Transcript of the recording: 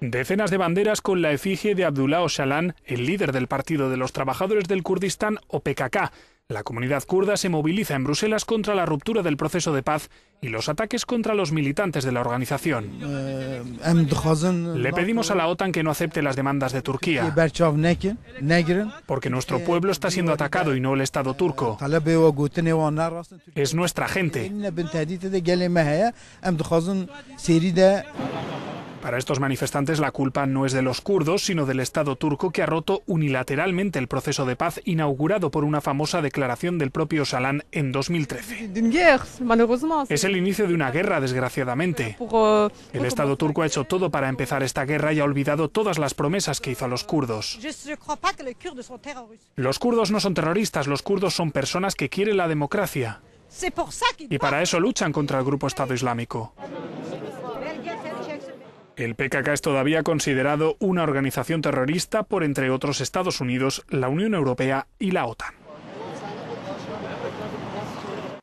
Decenas de banderas con la efigie de Abdullah Öcalan, el líder del Partido de los Trabajadores del Kurdistán o PKK. La comunidad kurda se moviliza en Bruselas contra la ruptura del proceso de paz y los ataques contra los militantes de la organización. Le pedimos a la OTAN que no acepte las demandas de Turquía, porque nuestro pueblo está siendo atacado y no el Estado turco. Es nuestra gente. Para estos manifestantes la culpa no es de los kurdos, sino del Estado turco que ha roto unilateralmente el proceso de paz inaugurado por una famosa declaración del propio Salán en 2013. Es el inicio de una guerra, desgraciadamente. El Estado turco ha hecho todo para empezar esta guerra y ha olvidado todas las promesas que hizo a los kurdos. Los kurdos no son terroristas, los kurdos son personas que quieren la democracia. Y para eso luchan contra el grupo Estado Islámico. El PKK es todavía considerado una organización terrorista por, entre otros, Estados Unidos, la Unión Europea y la OTAN.